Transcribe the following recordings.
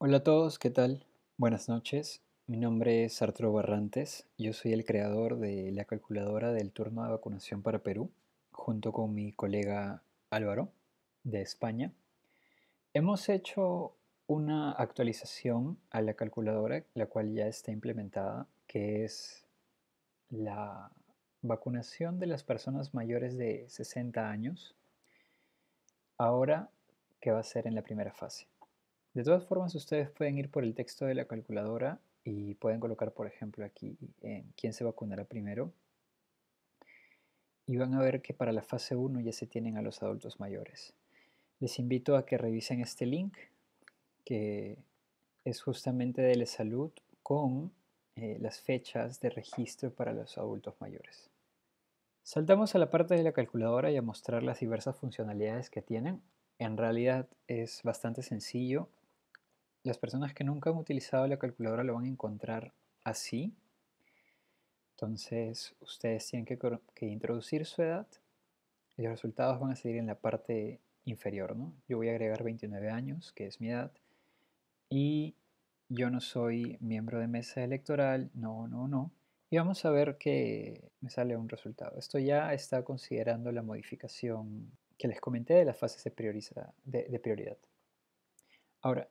Hola a todos, ¿qué tal? Buenas noches. Mi nombre es Arturo Barrantes. Yo soy el creador de la calculadora del turno de vacunación para Perú, junto con mi colega Álvaro de España. Hemos hecho una actualización a la calculadora, la cual ya está implementada, que es la vacunación de las personas mayores de 60 años, ahora que va a ser en la primera fase. De todas formas, ustedes pueden ir por el texto de la calculadora y pueden colocar, por ejemplo, aquí en eh, quién se vacunará primero. Y van a ver que para la fase 1 ya se tienen a los adultos mayores. Les invito a que revisen este link, que es justamente de la salud con eh, las fechas de registro para los adultos mayores. Saltamos a la parte de la calculadora y a mostrar las diversas funcionalidades que tienen. En realidad es bastante sencillo, las personas que nunca han utilizado la calculadora lo van a encontrar así. Entonces ustedes tienen que, introducir su edad los resultados van a salir en la parte inferior. ¿no? Yo voy a agregar 29 años, que es mi edad, y yo no soy miembro de mesa electoral, no, no, no. Y vamos a ver que me sale un resultado. Esto ya está considerando la modificación que les comenté de las fases de, de prioridad. Ahora,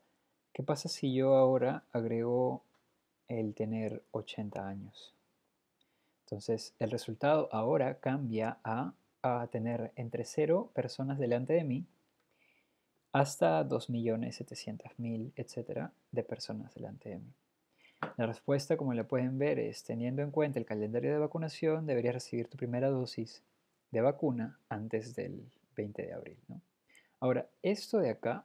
¿Qué pasa si yo ahora agrego el tener 80 años? Entonces el resultado ahora cambia a, tener entre 0 personas delante de mí hasta 2.700.000, etcétera, de personas delante de mí. La respuesta, como la pueden ver, es teniendo en cuenta el calendario de vacunación, deberías recibir tu primera dosis de vacuna antes del 20 de abril. ¿no? Ahora, esto de acá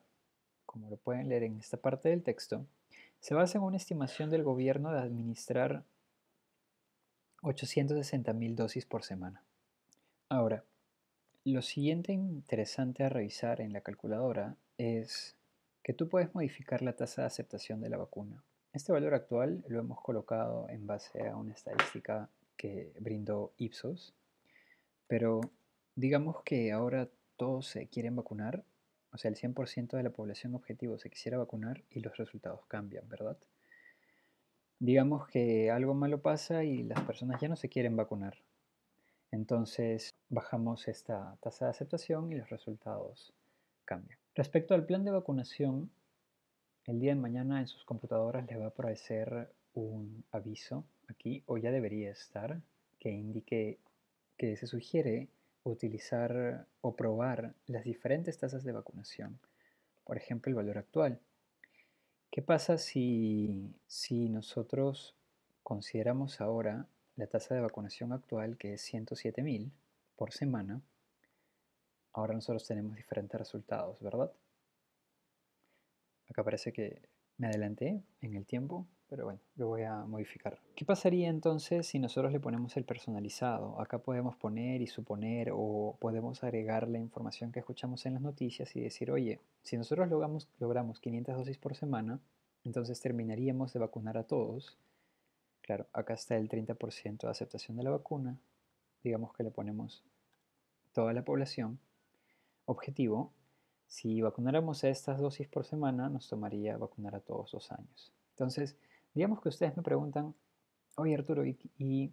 como lo pueden leer en esta parte del texto, se basa en una estimación del gobierno de administrar 860.000 dosis por semana. Ahora, lo siguiente interesante a revisar en la calculadora es que tú puedes modificar la tasa de aceptación de la vacuna. Este valor actual lo hemos colocado en base a una estadística que brindó Ipsos, pero digamos que ahora todos se quieren vacunar o sea, el 100% de la población objetivo se quisiera vacunar y los resultados cambian, ¿verdad? Digamos que algo malo pasa y las personas ya no se quieren vacunar. Entonces bajamos esta tasa de aceptación y los resultados cambian. Respecto al plan de vacunación, el día de mañana en sus computadoras les va a aparecer un aviso aquí, o ya debería estar, que indique que se sugiere utilizar o probar las diferentes tasas de vacunación, por ejemplo el valor actual. ¿Qué pasa si, si nosotros consideramos ahora la tasa de vacunación actual que es 107.000 por semana? Ahora nosotros tenemos diferentes resultados, ¿verdad? Acá parece que me adelanté en el tiempo, pero bueno, lo voy a modificar. ¿Qué pasaría entonces si nosotros le ponemos el personalizado? Acá podemos poner y suponer o podemos agregar la información que escuchamos en las noticias y decir, oye, si nosotros logramos, logramos 500 dosis por semana, entonces terminaríamos de vacunar a todos. Claro, acá está el 30% de aceptación de la vacuna. Digamos que le ponemos toda la población. Objetivo, si vacunáramos a estas dosis por semana, nos tomaría vacunar a todos dos años. Entonces, Digamos que ustedes me preguntan, oye Arturo, ¿y,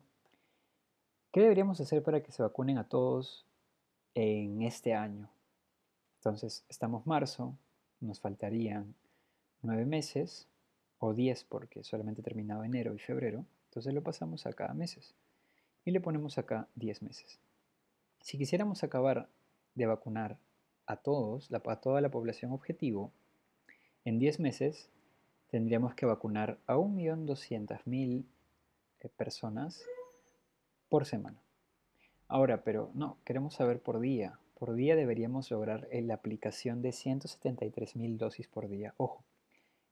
qué deberíamos hacer para que se vacunen a todos en este año? Entonces, estamos marzo, nos faltarían nueve meses o diez porque solamente terminaba enero y febrero, entonces lo pasamos a cada meses y le ponemos acá diez meses. Si quisiéramos acabar de vacunar a todos, a toda la población objetivo, en 10 meses tendríamos que vacunar a 1.200.000 eh, personas por semana. Ahora, pero no, queremos saber por día. Por día deberíamos lograr eh, la aplicación de 173.000 dosis por día. Ojo,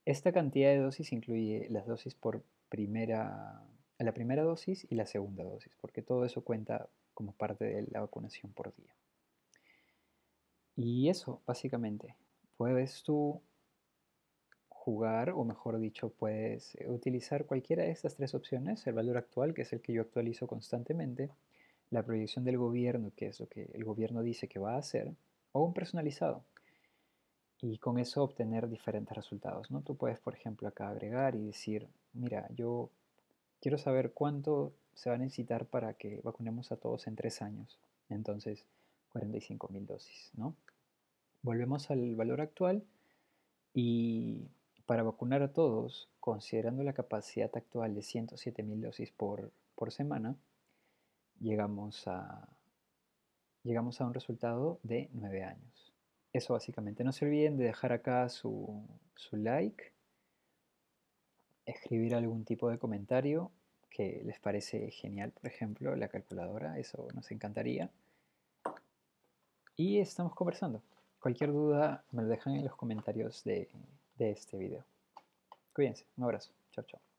esta cantidad de dosis incluye las dosis por primera, la primera dosis y la segunda dosis, porque todo eso cuenta como parte de la vacunación por día. Y eso, básicamente, puedes tú jugar, o mejor dicho, puedes eh, utilizar cualquiera de estas tres opciones, el valor actual, que es el que yo actualizo constantemente, la proyección del gobierno, que es lo que el gobierno dice que va a hacer, o un personalizado. Y con eso obtener diferentes resultados. ¿no? Tú puedes, por ejemplo, acá agregar y decir, mira, yo quiero saber cuánto se va a necesitar para que vacunemos a todos en tres años. Entonces, mil dosis, ¿no? Volvemos al valor actual y para vacunar a todos, considerando la capacidad actual de 107.000 dosis por, semana, llegamos a, un resultado de 9 años. Eso básicamente. No se olviden de dejar acá su, su like, escribir algún tipo de comentario que les parece genial, por ejemplo, la calculadora, eso nos encantaría. Y estamos conversando. Cualquier duda me lo dejan en los comentarios de, de este video. Cuídense, un abrazo, chao, chao.